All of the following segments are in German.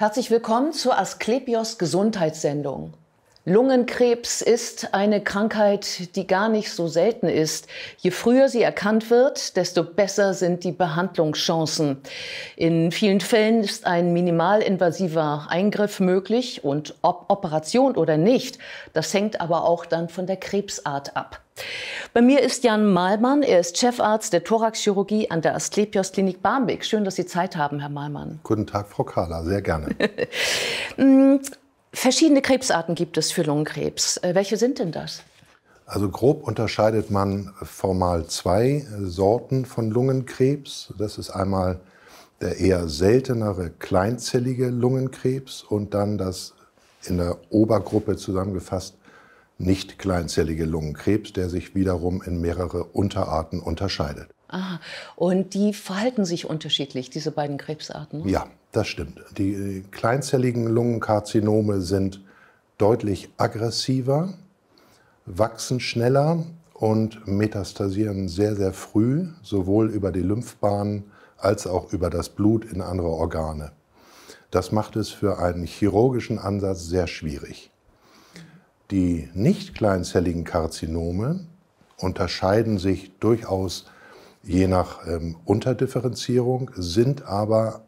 Herzlich willkommen zur Asklepios Gesundheitssendung. Lungenkrebs ist eine Krankheit, die gar nicht so selten ist. Je früher sie erkannt wird, desto besser sind die Behandlungschancen. In vielen Fällen ist ein minimalinvasiver Eingriff möglich und ob Operation oder nicht, das hängt aber auch dann von der Krebsart ab. Bei mir ist Jan Malmann. Er ist Chefarzt der Thoraxchirurgie an der Asklepios Klinik Barmbek. Schön, dass Sie Zeit haben, Herr Malmann. Guten Tag, Frau Kahler. Sehr gerne. Hm, verschiedene Krebsarten gibt es für Lungenkrebs. Äh, welche sind denn das? Also grob unterscheidet man formal zwei Sorten von Lungenkrebs. Das ist einmal der eher seltenere kleinzellige Lungenkrebs und dann das in der Obergruppe zusammengefasst nicht kleinzellige Lungenkrebs, der sich wiederum in mehrere Unterarten unterscheidet. Ah, und die verhalten sich unterschiedlich, diese beiden Krebsarten? Ja, das stimmt. Die äh, kleinzelligen Lungenkarzinome sind deutlich aggressiver, wachsen schneller und metastasieren sehr, sehr früh, sowohl über die Lymphbahnen als auch über das Blut in andere Organe. Das macht es für einen chirurgischen Ansatz sehr schwierig. Die nicht kleinzelligen Karzinome unterscheiden sich durchaus je nach ähm, Unterdifferenzierung, sind aber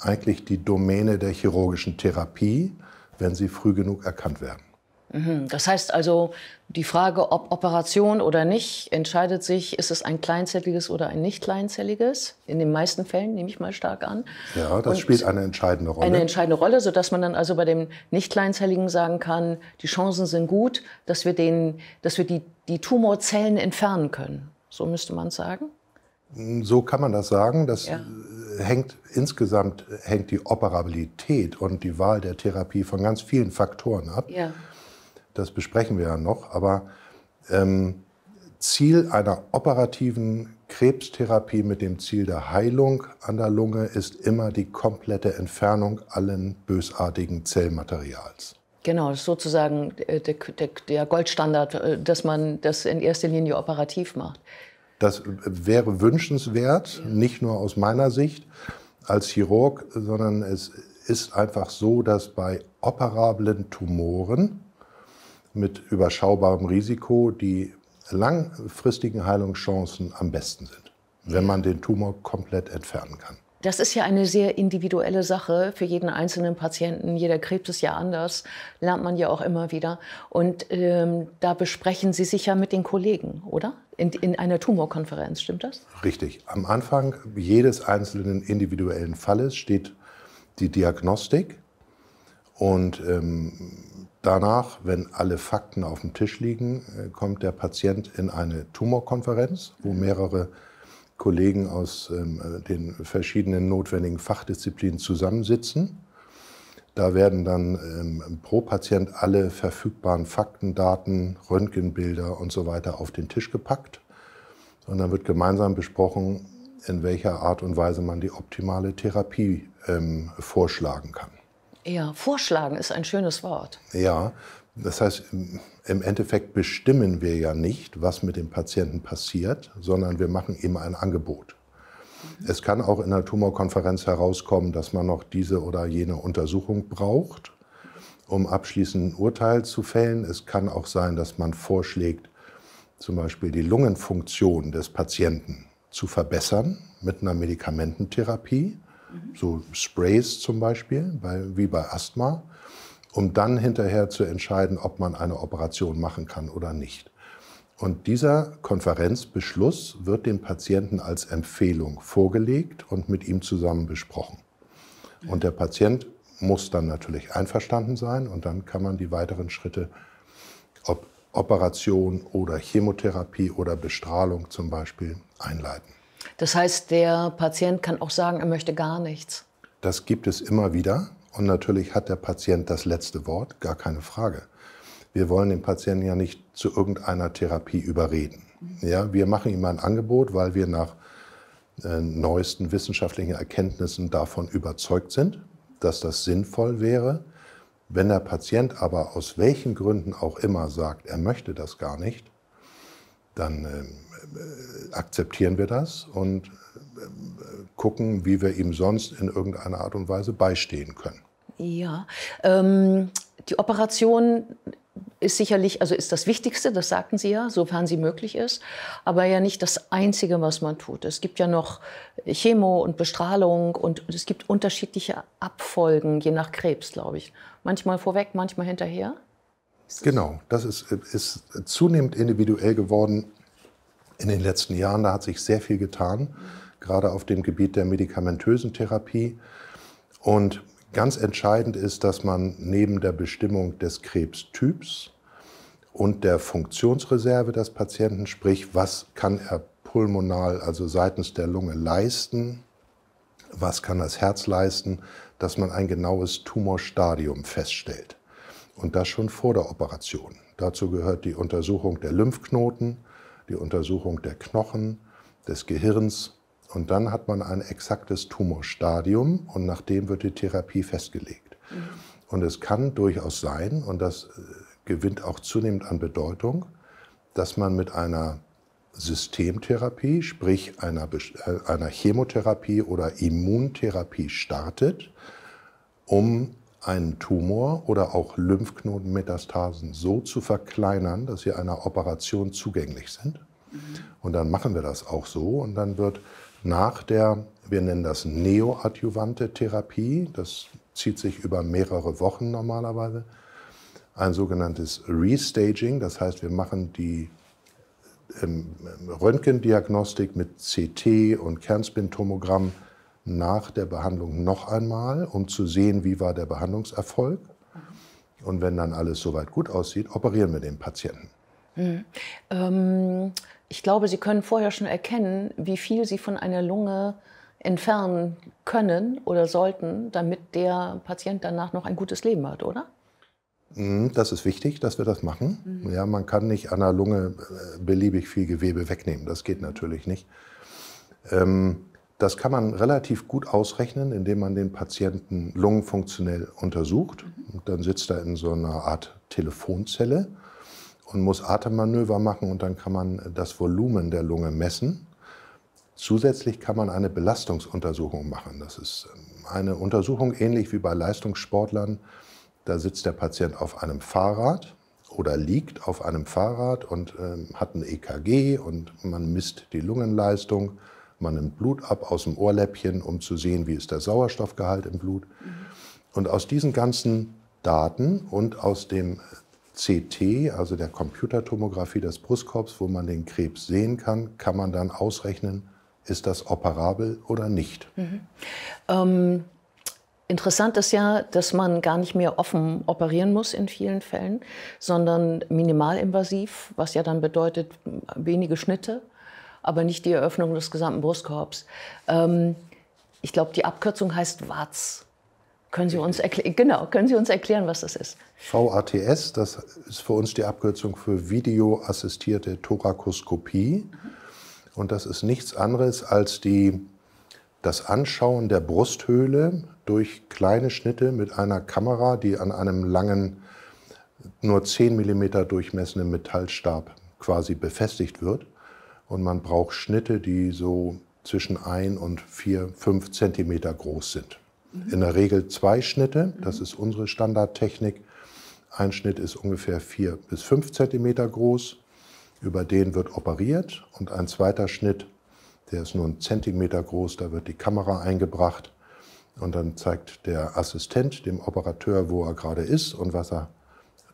eigentlich die Domäne der chirurgischen Therapie, wenn sie früh genug erkannt werden. Mhm. Das heißt also, die Frage, ob Operation oder nicht, entscheidet sich, ist es ein kleinzelliges oder ein nicht kleinzelliges? In den meisten Fällen nehme ich mal stark an. Ja, das Und spielt eine entscheidende Rolle. Eine entscheidende Rolle, sodass man dann also bei dem nicht kleinzelligen sagen kann, die Chancen sind gut, dass wir, den, dass wir die, die Tumorzellen entfernen können. So müsste man es sagen. So kann man das sagen. Das ja. hängt insgesamt hängt die Operabilität und die Wahl der Therapie von ganz vielen Faktoren ab. Ja das besprechen wir ja noch, aber ähm, Ziel einer operativen Krebstherapie mit dem Ziel der Heilung an der Lunge ist immer die komplette Entfernung allen bösartigen Zellmaterials. Genau, das ist sozusagen äh, der, der, der Goldstandard, äh, dass man das in erster Linie operativ macht. Das äh, wäre wünschenswert, nicht nur aus meiner Sicht als Chirurg, sondern es ist einfach so, dass bei operablen Tumoren mit überschaubarem Risiko die langfristigen Heilungschancen am besten sind, wenn man den Tumor komplett entfernen kann. Das ist ja eine sehr individuelle Sache für jeden einzelnen Patienten. Jeder Krebs ist ja anders, lernt man ja auch immer wieder. Und ähm, da besprechen Sie sich ja mit den Kollegen, oder? In, in einer Tumorkonferenz, stimmt das? Richtig. Am Anfang jedes einzelnen individuellen Falles steht die Diagnostik und ähm, Danach, wenn alle Fakten auf dem Tisch liegen, äh, kommt der Patient in eine Tumorkonferenz, wo mhm. mehrere Kollegen aus ähm, äh, den verschiedenen notwendigen Fachdisziplinen zusammensitzen. Da werden dann ähm, pro Patient alle verfügbaren Fakten, Daten, Röntgenbilder und so weiter auf den Tisch gepackt. Und dann wird gemeinsam besprochen, in welcher Art und Weise man die optimale Therapie ähm, vorschlagen kann. Ja, vorschlagen ist ein schönes Wort. Ja, das heißt, im Endeffekt bestimmen wir ja nicht, was mit dem Patienten passiert, sondern wir machen ihm ein Angebot. Es kann auch in der Tumorkonferenz herauskommen, dass man noch diese oder jene Untersuchung braucht, um abschließend ein Urteil zu fällen. Es kann auch sein, dass man vorschlägt, zum Beispiel die Lungenfunktion des Patienten zu verbessern mit einer Medikamententherapie so Sprays zum Beispiel, bei, wie bei Asthma, um dann hinterher zu entscheiden, ob man eine Operation machen kann oder nicht. Und dieser Konferenzbeschluss wird dem Patienten als Empfehlung vorgelegt und mit ihm zusammen besprochen. Und der Patient muss dann natürlich einverstanden sein und dann kann man die weiteren Schritte, ob Operation oder Chemotherapie oder Bestrahlung zum Beispiel, einleiten. Das heißt, der Patient kann auch sagen, er möchte gar nichts. Das gibt es immer wieder. Und natürlich hat der Patient das letzte Wort, gar keine Frage. Wir wollen den Patienten ja nicht zu irgendeiner Therapie überreden. Ja, wir machen ihm ein Angebot, weil wir nach äh, neuesten wissenschaftlichen Erkenntnissen davon überzeugt sind, dass das sinnvoll wäre. Wenn der Patient aber aus welchen Gründen auch immer sagt, er möchte das gar nicht, dann äh, äh, akzeptieren wir das und äh, gucken, wie wir ihm sonst in irgendeiner Art und Weise beistehen können. Ja, ähm, die Operation ist sicherlich, also ist das Wichtigste, das sagten Sie ja, sofern sie möglich ist, aber ja nicht das Einzige, was man tut. Es gibt ja noch Chemo und Bestrahlung und es gibt unterschiedliche Abfolgen, je nach Krebs, glaube ich. Manchmal vorweg, manchmal hinterher. Genau, das ist, ist zunehmend individuell geworden, in den letzten Jahren. Da hat sich sehr viel getan, gerade auf dem Gebiet der medikamentösen Therapie. Und ganz entscheidend ist, dass man neben der Bestimmung des Krebstyps und der Funktionsreserve des Patienten, sprich, was kann er pulmonal, also seitens der Lunge leisten, was kann das Herz leisten, dass man ein genaues Tumorstadium feststellt. Und das schon vor der Operation. Dazu gehört die Untersuchung der Lymphknoten, die Untersuchung der Knochen, des Gehirns und dann hat man ein exaktes Tumorstadium und nach dem wird die Therapie festgelegt. Mhm. Und es kann durchaus sein, und das äh, gewinnt auch zunehmend an Bedeutung, dass man mit einer Systemtherapie, sprich einer, äh, einer Chemotherapie oder Immuntherapie startet, um einen Tumor oder auch Lymphknotenmetastasen so zu verkleinern, dass sie einer Operation zugänglich sind. Mhm. Und dann machen wir das auch so und dann wird nach der, wir nennen das neoadjuvante Therapie, das zieht sich über mehrere Wochen normalerweise, ein sogenanntes Restaging, das heißt wir machen die ähm, Röntgendiagnostik mit CT und Kernspintomogramm nach der Behandlung noch einmal, um zu sehen, wie war der Behandlungserfolg. Und wenn dann alles soweit gut aussieht, operieren wir den Patienten. Mhm. Ähm, ich glaube, Sie können vorher schon erkennen, wie viel Sie von einer Lunge entfernen können oder sollten, damit der Patient danach noch ein gutes Leben hat, oder? Hm, das ist wichtig, dass wir das machen. Mhm. Ja, man kann nicht an der Lunge äh, beliebig viel Gewebe wegnehmen. Das geht natürlich nicht. Ähm, das kann man relativ gut ausrechnen, indem man den Patienten lungenfunktionell untersucht. Mhm. Und dann sitzt er in so einer Art Telefonzelle und muss Atemmanöver machen und dann kann man das Volumen der Lunge messen. Zusätzlich kann man eine Belastungsuntersuchung machen. Das ist ähm, eine Untersuchung ähnlich wie bei Leistungssportlern. Da sitzt der Patient auf einem Fahrrad oder liegt auf einem Fahrrad und äh, hat ein EKG und man misst die Lungenleistung man nimmt Blut ab aus dem Ohrläppchen, um zu sehen, wie ist der Sauerstoffgehalt im Blut. Und aus diesen ganzen Daten und aus dem CT, also der Computertomographie des Brustkorbs, wo man den Krebs sehen kann, kann man dann ausrechnen, ist das operabel oder nicht. Mhm. Ähm, interessant ist ja, dass man gar nicht mehr offen operieren muss in vielen Fällen, sondern minimalinvasiv, was ja dann bedeutet wenige Schnitte aber nicht die Eröffnung des gesamten Brustkorbs. Ähm, ich glaube, die Abkürzung heißt WATS. Können Sie uns erklären, genau, können Sie uns erklären, was das ist? VATS, das ist für uns die Abkürzung für videoassistierte Thorakoskopie. Mhm. Und das ist nichts anderes als die, das Anschauen der Brusthöhle durch kleine Schnitte mit einer Kamera, die an einem langen, nur 10 mm durchmessenden Metallstab quasi befestigt wird und man braucht Schnitte, die so zwischen 1 und 4, 5 Zentimeter groß sind. Mhm. In der Regel zwei Schnitte, das ist unsere Standardtechnik. Ein Schnitt ist ungefähr 4 bis 5 Zentimeter groß, über den wird operiert und ein zweiter Schnitt, der ist nur einen Zentimeter groß, da wird die Kamera eingebracht und dann zeigt der Assistent dem Operateur, wo er gerade ist und was er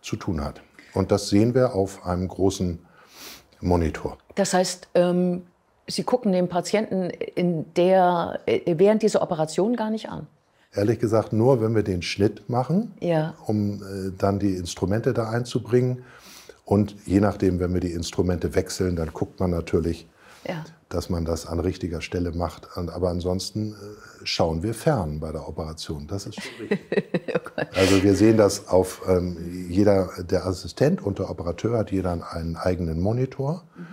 zu tun hat. Und das sehen wir auf einem großen Monitor. Das heißt, ähm, Sie gucken den Patienten in der, äh, während dieser Operation gar nicht an? Ehrlich gesagt, nur wenn wir den Schnitt machen, ja. um äh, dann die Instrumente da einzubringen. Und je nachdem, wenn wir die Instrumente wechseln, dann guckt man natürlich, ja. dass man das an richtiger Stelle macht. Aber ansonsten äh, schauen wir fern bei der Operation. Das ist schwierig. oh also wir sehen das auf ähm, jeder, der Assistent und der Operateur hat jeder einen eigenen Monitor mhm.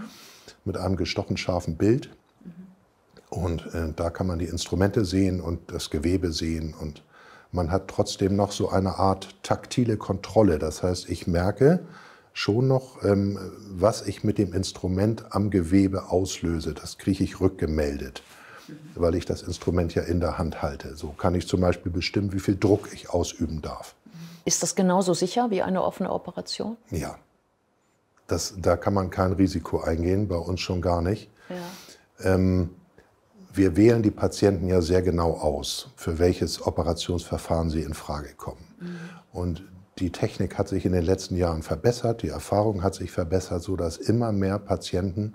mit einem gestochen scharfen Bild. Mhm. Und äh, da kann man die Instrumente sehen und das Gewebe sehen. Und man hat trotzdem noch so eine Art taktile Kontrolle. Das heißt, ich merke schon noch, ähm, was ich mit dem Instrument am Gewebe auslöse. Das kriege ich rückgemeldet weil ich das Instrument ja in der Hand halte. So kann ich zum Beispiel bestimmen, wie viel Druck ich ausüben darf. Ist das genauso sicher wie eine offene Operation? Ja. Das, da kann man kein Risiko eingehen, bei uns schon gar nicht. Ja. Ähm, wir wählen die Patienten ja sehr genau aus, für welches Operationsverfahren sie in Frage kommen. Mhm. Und die Technik hat sich in den letzten Jahren verbessert, die Erfahrung hat sich verbessert, sodass immer mehr Patienten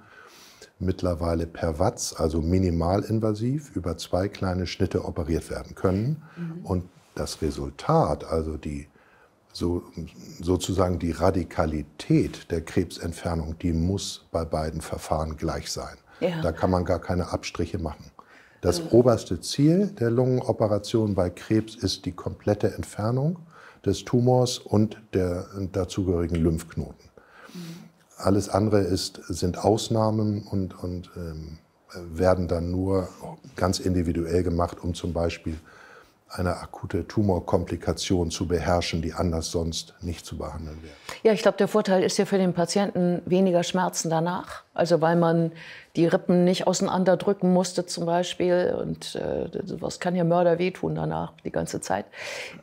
mittlerweile per Watz, also minimalinvasiv, über zwei kleine Schnitte operiert werden können. Mhm. Und das Resultat, also die so, sozusagen die Radikalität der Krebsentfernung, die muss bei beiden Verfahren gleich sein. Ja. Da kann man gar keine Abstriche machen. Das mhm. oberste Ziel der Lungenoperation bei Krebs ist die komplette Entfernung des Tumors und der dazugehörigen Lymphknoten. Mhm. Alles andere ist, sind Ausnahmen und, und ähm, werden dann nur ganz individuell gemacht, um zum Beispiel eine akute Tumorkomplikation zu beherrschen, die anders sonst nicht zu behandeln wäre. Ja, ich glaube, der Vorteil ist ja für den Patienten weniger Schmerzen danach. Also weil man die Rippen nicht auseinanderdrücken musste zum Beispiel. Und äh, was kann ja Mörder wehtun danach die ganze Zeit.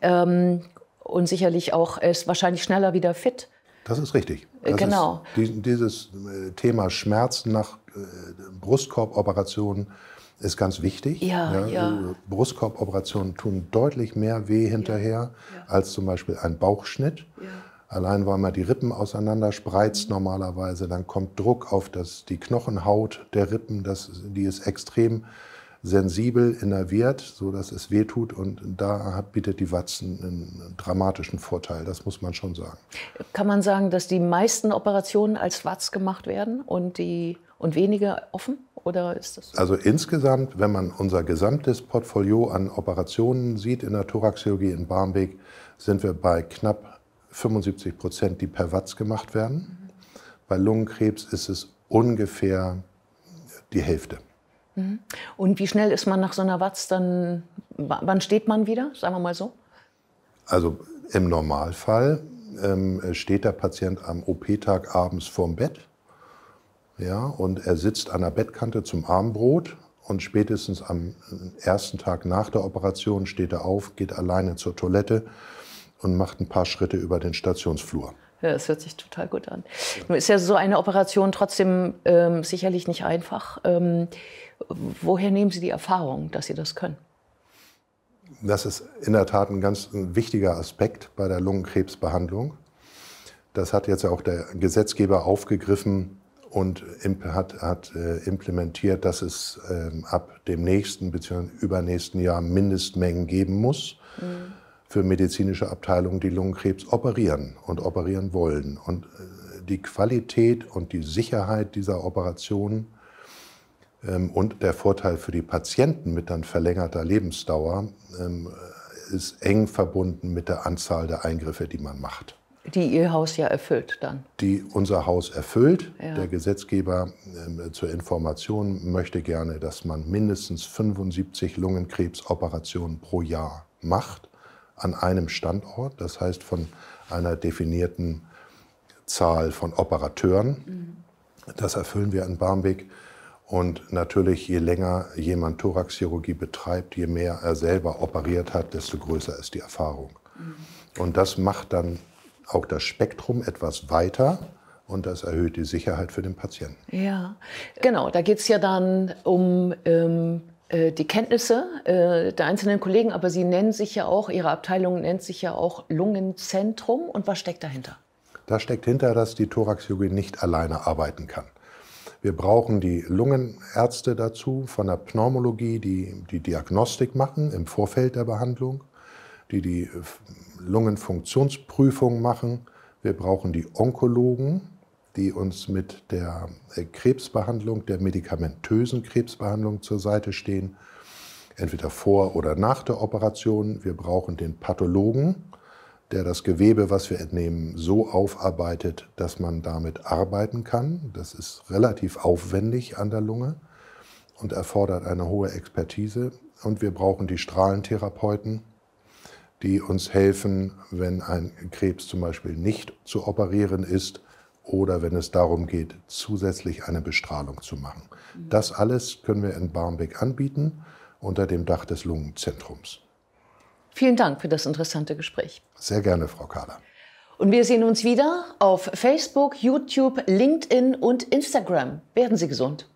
Ähm, und sicherlich auch, er ist wahrscheinlich schneller wieder fit. Das ist richtig. Äh, das genau. Ist, dieses äh, Thema Schmerzen nach äh, Brustkorboperationen ist ganz wichtig. Ja, ja. ja. Brustkorboperationen tun deutlich mehr weh hinterher ja, als zum Beispiel ein Bauchschnitt. Allein weil man die Rippen auseinanderspreizt mhm. normalerweise, dann kommt Druck auf das, die Knochenhaut der Rippen, das, die ist extrem sensibel innerviert, sodass es wehtut und da hat, bietet die Watzen einen dramatischen Vorteil, das muss man schon sagen. Kann man sagen, dass die meisten Operationen als Watz gemacht werden und die und weniger offen? Oder ist das so? Also insgesamt, wenn man unser gesamtes Portfolio an Operationen sieht in der Thoraxchirurgie in Barmbek, sind wir bei knapp 75 Prozent, die per Watz gemacht werden. Mhm. Bei Lungenkrebs ist es ungefähr die Hälfte. Mhm. Und wie schnell ist man nach so einer Watz dann, wann steht man wieder, sagen wir mal so? Also im Normalfall ähm, steht der Patient am OP-Tag abends vorm Bett ja, und er sitzt an der Bettkante zum Armbrot und spätestens am äh, ersten Tag nach der Operation steht er auf, geht alleine zur Toilette und macht ein paar Schritte über den Stationsflur. Ja, das hört sich total gut an. Nun ist ja so eine Operation trotzdem ähm, sicherlich nicht einfach. Ähm, woher nehmen Sie die Erfahrung, dass Sie das können? Das ist in der Tat ein ganz wichtiger Aspekt bei der Lungenkrebsbehandlung. Das hat jetzt auch der Gesetzgeber aufgegriffen, und hat, hat äh, implementiert, dass es ähm, ab dem nächsten bzw. übernächsten Jahr Mindestmengen geben muss. Mhm für medizinische Abteilungen, die Lungenkrebs operieren und operieren wollen. Und äh, die Qualität und die Sicherheit dieser Operationen ähm, und der Vorteil für die Patienten mit dann verlängerter Lebensdauer ähm, ist eng verbunden mit der Anzahl der Eingriffe, die man macht. Die Ihr Haus ja erfüllt dann. Die unser Haus erfüllt. Ja. Der Gesetzgeber äh, zur Information möchte gerne, dass man mindestens 75 Lungenkrebsoperationen pro Jahr macht an einem Standort. Das heißt von einer definierten Zahl von Operateuren. Mhm. Das erfüllen wir in Barmbek. Und natürlich, je länger jemand Thoraxchirurgie betreibt, je mehr er selber operiert hat, desto größer ist die Erfahrung. Mhm. Und das macht dann auch das Spektrum etwas weiter und das erhöht die Sicherheit für den Patienten. Ja, genau. Da geht es ja dann um ähm, äh, die Kenntnisse äh, der einzelnen Kollegen, aber Sie nennen sich ja auch, Ihre Abteilung nennt sich ja auch Lungenzentrum. Und was steckt dahinter? Da steckt hinter, dass die Thoraxchirurgie nicht alleine arbeiten kann. Wir brauchen die Lungenärzte dazu von der Pneumologie, die die Diagnostik machen im Vorfeld der Behandlung die die äh, Lungenfunktionsprüfung machen. Wir brauchen die Onkologen, die uns mit der äh, Krebsbehandlung, der medikamentösen Krebsbehandlung zur Seite stehen, entweder vor oder nach der Operation. Wir brauchen den Pathologen, der das Gewebe, was wir entnehmen, so aufarbeitet, dass man damit arbeiten kann. Das ist relativ aufwendig an der Lunge und erfordert eine hohe Expertise. Und wir brauchen die Strahlentherapeuten, die uns helfen, wenn ein Krebs zum Beispiel nicht zu operieren ist oder wenn es darum geht, zusätzlich eine Bestrahlung zu machen. Mhm. Das alles können wir in Barmbek anbieten unter dem Dach des Lungenzentrums. Vielen Dank für das interessante Gespräch. Sehr gerne, Frau Kahler. Und wir sehen uns wieder auf Facebook, YouTube, LinkedIn und Instagram. Werden Sie gesund.